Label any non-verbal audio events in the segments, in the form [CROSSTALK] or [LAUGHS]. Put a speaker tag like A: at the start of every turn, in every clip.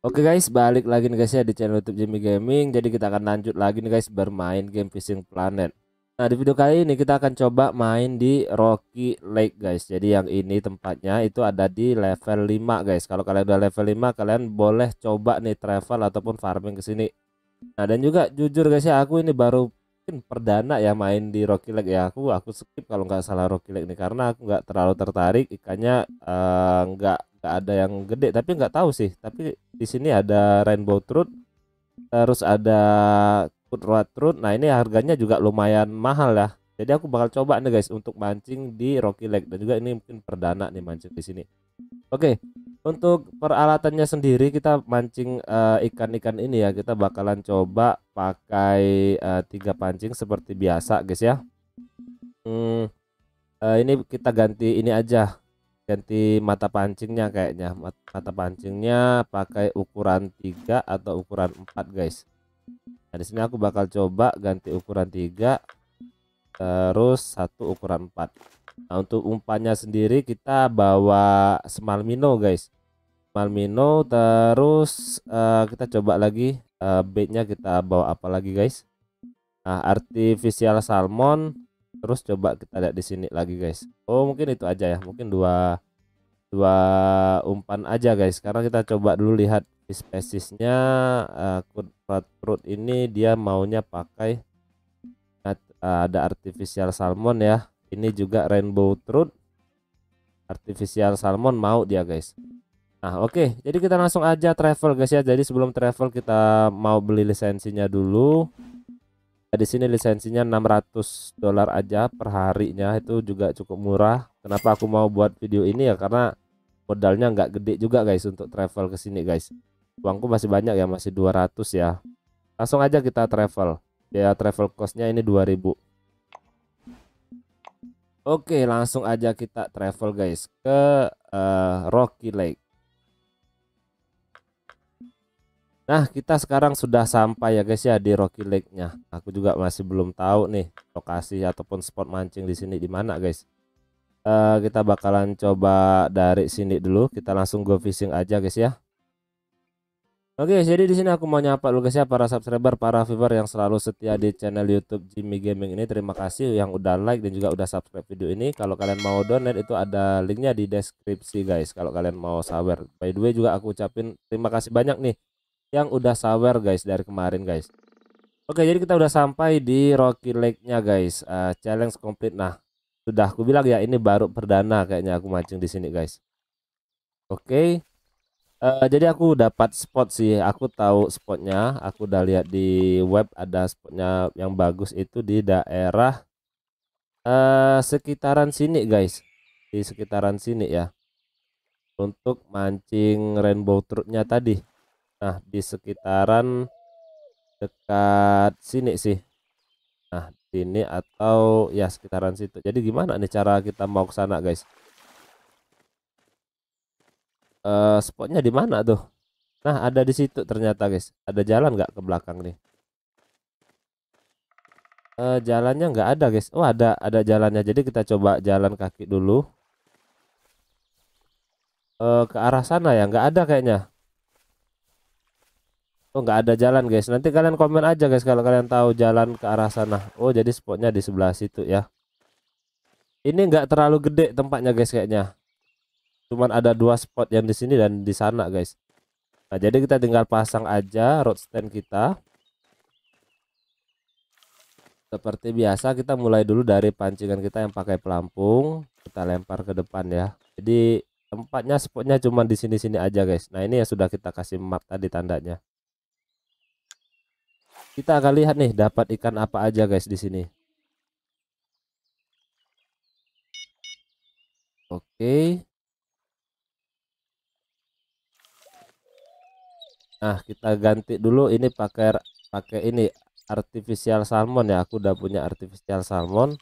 A: Oke okay guys, balik lagi nih guys ya di channel YouTube Jimmy Gaming. Jadi kita akan lanjut lagi nih guys bermain game Fishing Planet. Nah, di video kali ini kita akan coba main di Rocky Lake guys. Jadi yang ini tempatnya itu ada di level 5 guys. Kalau kalian udah level 5, kalian boleh coba nih travel ataupun farming ke sini. Nah, dan juga jujur guys ya, aku ini baru mungkin perdana ya main di Rocky Lake ya aku aku skip kalau nggak salah Rocky Lake ini karena aku nggak terlalu tertarik ikannya uh, nggak nggak ada yang gede tapi nggak tahu sih tapi di sini ada rainbow trout terus ada kudrat trout nah ini harganya juga lumayan mahal ya jadi aku bakal coba nih guys untuk mancing di Rocky Lake dan juga ini mungkin perdana nih mancing di sini Oke, untuk peralatannya sendiri kita mancing eh, ikan-ikan uh, ini ya. Kita bakalan coba pakai uh, tiga pancing seperti biasa, guys ya. Hmm, uh, ini kita ganti ini aja, ganti mata pancingnya kayaknya. Mata pancingnya pakai ukuran 3 atau ukuran 4, guys. Nah, di sini aku bakal coba ganti ukuran 3 terus satu ukuran 4. Nah, untuk umpannya sendiri kita bawa Smalmino, guys. Smalmino terus uh, kita coba lagi uh, baitnya kita bawa apa lagi, guys? Nah, artificial salmon terus coba kita lihat di sini lagi, guys. Oh, mungkin itu aja ya. Mungkin dua dua umpan aja, guys. Sekarang kita coba dulu lihat spesiesnya uh, perut ini dia maunya pakai ada artificial salmon ya ini juga rainbow trout artificial salmon mau dia guys Nah oke okay. jadi kita langsung aja travel guys ya jadi sebelum travel kita mau beli lisensinya dulu nah, di sini lisensinya 600 dolar aja per harinya itu juga cukup murah kenapa aku mau buat video ini ya karena modalnya nggak gede juga guys untuk travel ke sini guys uangku masih banyak ya masih 200 ya langsung aja kita travel biaya travel costnya ini 2000 Oke, langsung aja kita travel guys ke uh, Rocky Lake. Nah, kita sekarang sudah sampai ya guys ya di Rocky Lake-nya. Aku juga masih belum tahu nih lokasi ataupun spot mancing di sini di mana guys. Uh, kita bakalan coba dari sini dulu. Kita langsung go fishing aja guys ya. Oke, jadi di sini aku mau nyapa lu guys ya para subscriber, para viewer yang selalu setia di channel YouTube Jimmy Gaming ini. Terima kasih yang udah like dan juga udah subscribe video ini. Kalau kalian mau donate itu ada linknya di deskripsi guys. Kalau kalian mau sawer. By the way juga aku ucapin terima kasih banyak nih yang udah sawer guys dari kemarin guys. Oke, jadi kita udah sampai di Rocky Lake-nya guys. Uh, challenge complete. Nah, sudah aku bilang ya ini baru perdana kayaknya aku mancing di sini guys. Oke. Uh, jadi aku dapat spot sih. Aku tahu spotnya. Aku udah lihat di web ada spotnya yang bagus itu di daerah uh, sekitaran sini guys. Di sekitaran sini ya. Untuk mancing rainbow troutnya tadi. Nah di sekitaran dekat sini sih. Nah sini atau ya sekitaran situ. Jadi gimana nih cara kita mau ke sana guys? uh, spotnya di mana tuh nah ada di situ ternyata guys ada jalan nggak ke belakang nih uh, jalannya nggak ada guys oh ada ada jalannya jadi kita coba jalan kaki dulu uh, ke arah sana ya nggak ada kayaknya Oh nggak ada jalan guys nanti kalian komen aja guys kalau kalian tahu jalan ke arah sana Oh jadi spotnya di sebelah situ ya ini nggak terlalu gede tempatnya guys kayaknya cuman ada dua spot yang di sini dan di sana guys nah jadi kita tinggal pasang aja road stand kita seperti biasa kita mulai dulu dari pancingan kita yang pakai pelampung kita lempar ke depan ya jadi tempatnya spotnya cuma di sini-sini aja guys nah ini yang sudah kita kasih mark tadi tandanya kita akan lihat nih dapat ikan apa aja guys di sini oke Nah, kita ganti dulu ini pakai pakai ini artificial salmon ya. Aku udah punya artificial salmon.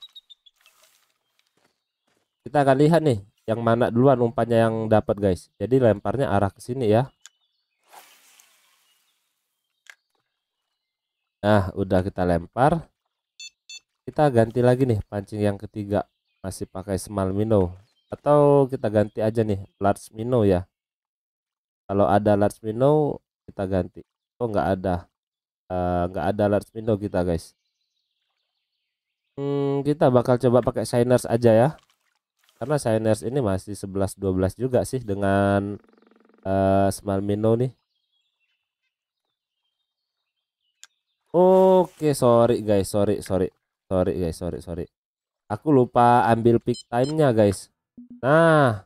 A: Kita akan lihat nih yang mana duluan umpannya yang dapat, guys. Jadi lemparnya arah ke sini ya. Nah, udah kita lempar. Kita ganti lagi nih pancing yang ketiga. Masih pakai small minnow atau kita ganti aja nih large minnow ya. Kalau ada large minnow kita ganti oh nggak ada eh, nggak uh, ada large window kita guys hmm, kita bakal coba pakai shiners aja ya karena shiners ini masih 11-12 juga sih dengan uh, eh, small window nih Oke, okay, sorry guys, sorry, sorry, sorry guys, sorry, sorry. Aku lupa ambil pick time-nya guys. Nah,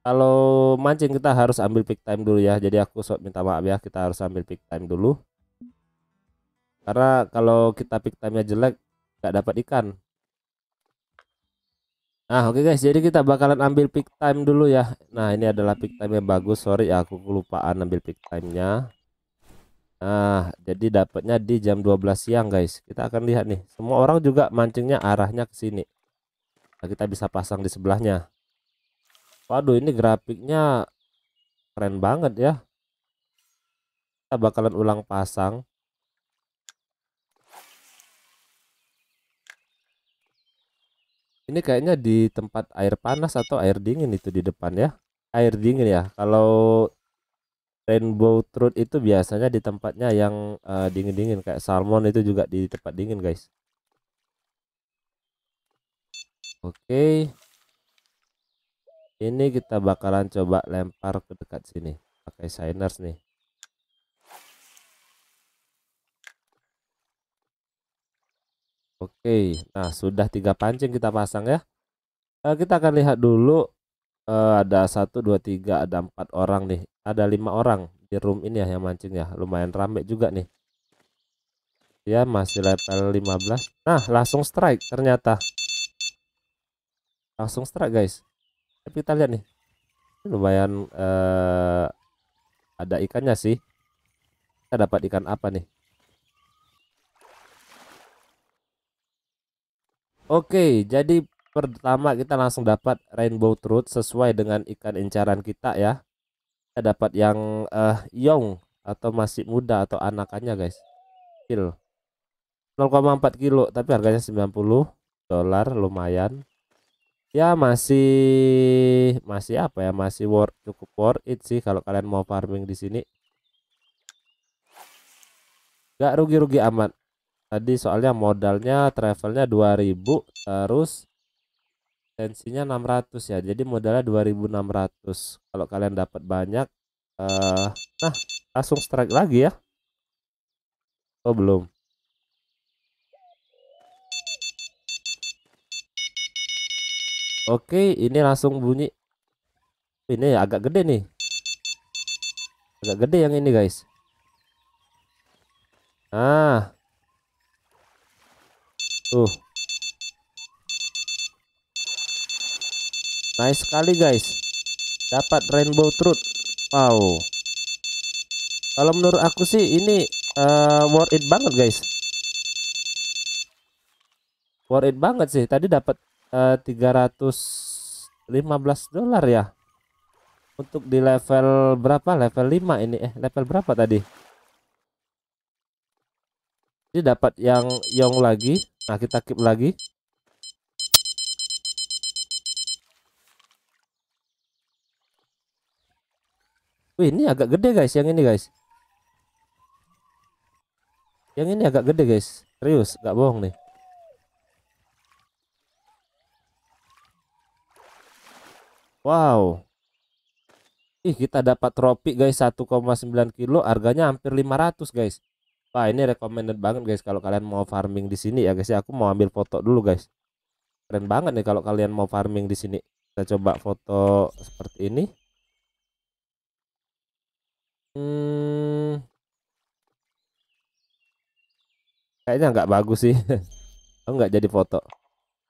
A: kalau mancing kita harus ambil peak time dulu ya jadi aku sok minta maaf ya kita harus ambil peak time dulu karena kalau kita peak time nya jelek gak dapat ikan nah oke okay guys jadi kita bakalan ambil peak time dulu ya nah ini adalah peak time yang bagus sorry ya aku kelupaan ambil peak time nya nah jadi dapatnya di jam 12 siang guys kita akan lihat nih semua orang juga mancingnya arahnya ke sini nah, kita bisa pasang di sebelahnya waduh ini grafiknya keren banget ya kita bakalan ulang pasang ini kayaknya di tempat air panas atau air dingin itu di depan ya air dingin ya kalau rainbow trout itu biasanya di tempatnya yang eh, dingin-dingin uh, kayak salmon itu juga di tempat dingin guys oke okay ini kita bakalan coba lempar ke dekat sini pakai signers nih Oke nah sudah tiga pancing kita pasang ya nah, kita akan lihat dulu uh, ada satu dua tiga ada empat orang nih ada lima orang di room ini ya yang mancing ya lumayan rame juga nih Ya masih level 15 nah langsung strike ternyata langsung strike guys tapi kita lihat nih lumayan uh, ada ikannya sih kita dapat ikan apa nih Oke jadi pertama kita langsung dapat rainbow trout sesuai dengan ikan incaran kita ya kita dapat yang uh, young atau masih muda atau anakannya guys kecil 0,4 kilo tapi harganya 90 dolar lumayan ya masih masih apa ya masih worth cukup worth it sih kalau kalian mau farming di sini gak rugi-rugi amat tadi soalnya modalnya travelnya 2000 terus tensinya 600 ya jadi modalnya 2600 kalau kalian dapat banyak uh, nah langsung strike lagi ya oh belum Oke, ini langsung bunyi. Ini agak gede nih. Agak gede yang ini, guys. Ah. Tuh. Nice sekali, guys. Dapat rainbow truth. Wow. Kalau menurut aku sih ini uh, worth it banget, guys. Worth it banget sih. Tadi dapat eh, 315 dolar ya untuk di level berapa level 5 ini eh level berapa tadi ini dapat yang yong lagi nah kita keep lagi Wih, ini agak gede guys, yang ini guys. Yang ini agak gede guys, serius, nggak bohong nih. Wow. Ih, kita dapat tropi guys 1,9 kilo harganya hampir 500 guys. Wah, ini recommended banget guys kalau kalian mau farming di sini ya guys ya. Aku mau ambil foto dulu guys. Keren banget nih kalau kalian mau farming di sini. Kita coba foto seperti ini. Hmm. Kayaknya nggak bagus sih. [LAUGHS] nggak jadi foto.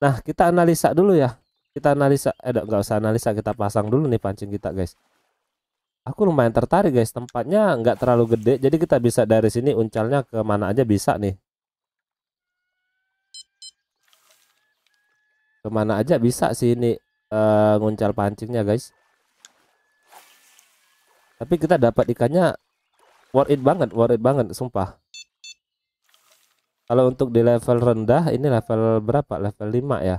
A: Nah, kita analisa dulu ya kita analisa eh enggak usah analisa kita pasang dulu nih pancing kita guys aku lumayan tertarik guys tempatnya nggak terlalu gede jadi kita bisa dari sini uncalnya ke mana aja bisa nih kemana aja bisa sih ini uh, nguncal pancingnya guys tapi kita dapat ikannya worth it banget worth it banget sumpah kalau untuk di level rendah ini level berapa level 5 ya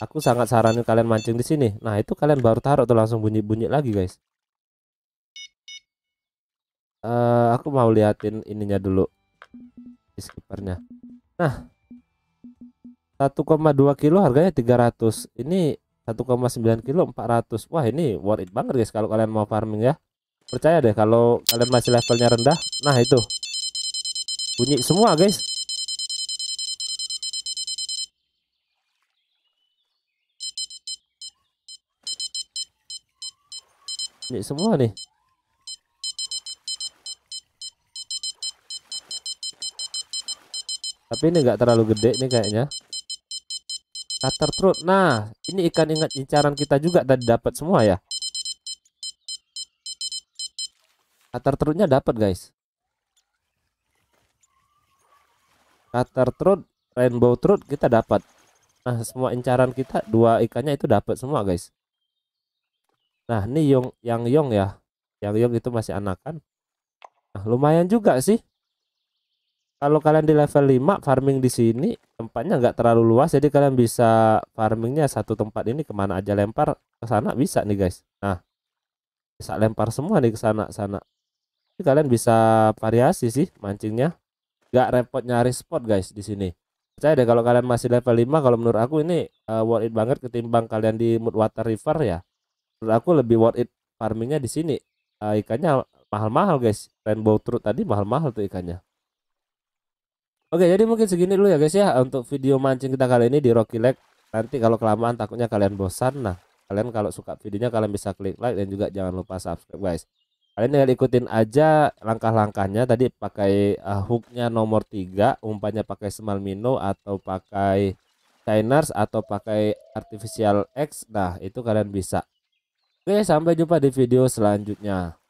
A: aku sangat saranin kalian mancing di sini. Nah, itu kalian baru taruh tuh langsung bunyi-bunyi lagi, guys. Uh, aku mau liatin ininya dulu. Skipernya. Nah, 1,2 kilo harganya 300. Ini 1,9 kilo 400. Wah, ini worth it banget, guys, kalau kalian mau farming ya. Percaya deh kalau kalian masih levelnya rendah. Nah, itu. Bunyi semua, guys. Ini semua nih. Tapi ini enggak terlalu gede nih kayaknya. Cutter throat. Nah, ini ikan ingat incaran kita juga tadi dapat semua ya. Cutter throatnya dapat, guys. Cutter throat, rainbow throat kita dapat. Nah, semua incaran kita dua ikannya itu dapat semua, guys. Nah, ini Yong yang Yong ya. Yang Yong itu masih anakan. Nah, lumayan juga sih. Kalau kalian di level 5 farming di sini tempatnya nggak terlalu luas jadi kalian bisa farmingnya satu tempat ini kemana aja lempar ke sana bisa nih guys. Nah bisa lempar semua nih ke sana sana. Jadi kalian bisa variasi sih mancingnya. Nggak repot nyari spot guys di sini. Percaya deh kalau kalian masih level 5 kalau menurut aku ini uh, worth it banget ketimbang kalian di mood water River ya menurut aku lebih worth it farmingnya di sini uh, ikannya mahal-mahal guys rainbow trout tadi mahal-mahal tuh ikannya oke jadi mungkin segini dulu ya guys ya untuk video mancing kita kali ini di Rocky Lake nanti kalau kelamaan takutnya kalian bosan nah kalian kalau suka videonya kalian bisa klik like dan juga jangan lupa subscribe guys kalian tinggal ikutin aja langkah-langkahnya tadi pakai uh, hooknya nomor 3 umpannya pakai small minnow atau pakai Chiners atau pakai artificial X nah itu kalian bisa Oke, sampai jumpa di video selanjutnya.